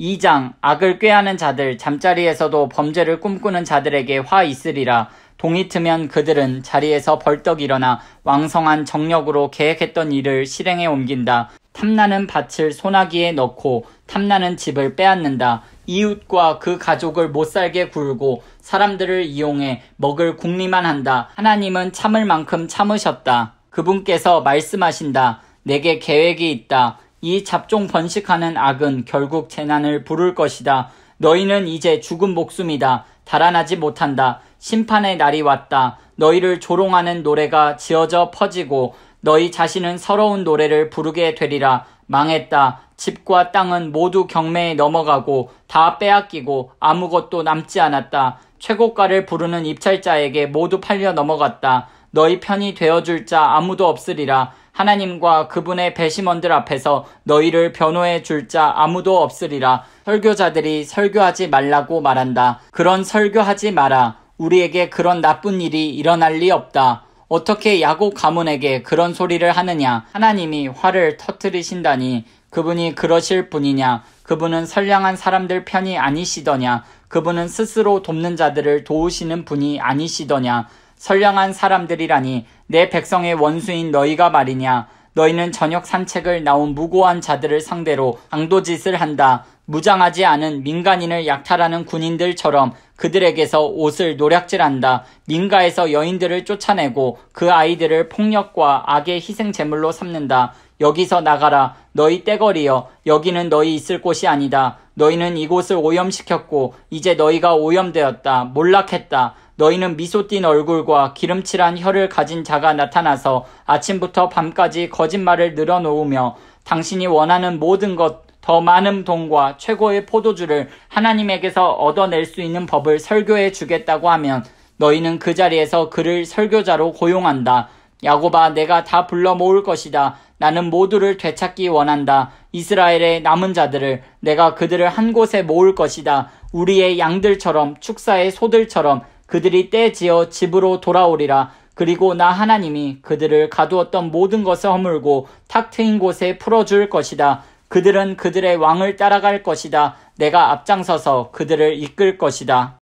2장 악을 꾀하는 자들 잠자리에서도 범죄를 꿈꾸는 자들에게 화 있으리라 동이 트면 그들은 자리에서 벌떡 일어나 왕성한 정력으로 계획했던 일을 실행에 옮긴다. 탐나는 밭을 소나기에 넣고 탐나는 집을 빼앗는다. 이웃과 그 가족을 못살게 굴고 사람들을 이용해 먹을 궁리만 한다. 하나님은 참을 만큼 참으셨다. 그분께서 말씀하신다. 내게 계획이 있다. 이 잡종 번식하는 악은 결국 재난을 부를 것이다. 너희는 이제 죽은 목숨이다. 달아나지 못한다. 심판의 날이 왔다. 너희를 조롱하는 노래가 지어져 퍼지고 너희 자신은 서러운 노래를 부르게 되리라. 망했다. 집과 땅은 모두 경매에 넘어가고 다 빼앗기고 아무것도 남지 않았다. 최고가를 부르는 입찰자에게 모두 팔려 넘어갔다. 너희 편이 되어줄 자 아무도 없으리라. 하나님과 그분의 배심원들 앞에서 너희를 변호해 줄 자 아무도 없으리라. 설교자들이 설교하지 말라고 말한다. 그런 설교하지 마라. 우리에게 그런 나쁜 일이 일어날 리 없다. 어떻게 야곱 가문에게 그런 소리를 하느냐? 하나님이 화를 터뜨리신다니 그분이 그러실 분이냐? 그분은 선량한 사람들 편이 아니시더냐? 그분은 스스로 돕는 자들을 도우시는 분이 아니시더냐? 선량한 사람들이라니 내 백성의 원수인 너희가 말이냐 너희는 저녁 산책을 나온 무고한 자들을 상대로 강도짓을 한다. 무장하지 않은 민간인을 약탈하는 군인들처럼 그들에게서 옷을 노략질한다. 민가에서 여인들을 쫓아내고 그 아이들을 폭력과 악의 희생 제물로 삼는다. 여기서 나가라. 너희 떼거리여. 여기는 너희 있을 곳이 아니다. 너희는 이곳을 오염시켰고 이제 너희가 오염되었다. 몰락했다. 너희는 미소 띈 얼굴과 기름칠한 혀를 가진 자가 나타나서 아침부터 밤까지 거짓말을 늘어놓으며 당신이 원하는 모든 것더 많은 돈과 최고의 포도주를 하나님에게서 얻어낼 수 있는 법을 설교해 주겠다고 하면 너희는 그 자리에서 그를 설교자로 고용한다. 야곱아 내가 다 불러 모을 것이다. 나는 모두를 되찾기 원한다. 이스라엘의 남은 자들을 내가 그들을 한 곳에 모을 것이다. 우리의 양들처럼 축사의 소들처럼 그들이 떼지어 집으로 돌아오리라. 그리고 나 하나님이 그들을 가두었던 모든 것을 허물고 탁 트인 곳에 풀어줄 것이다. 그들은 그들의 왕을 따라갈 것이다. 내가 앞장서서 그들을 이끌 것이다.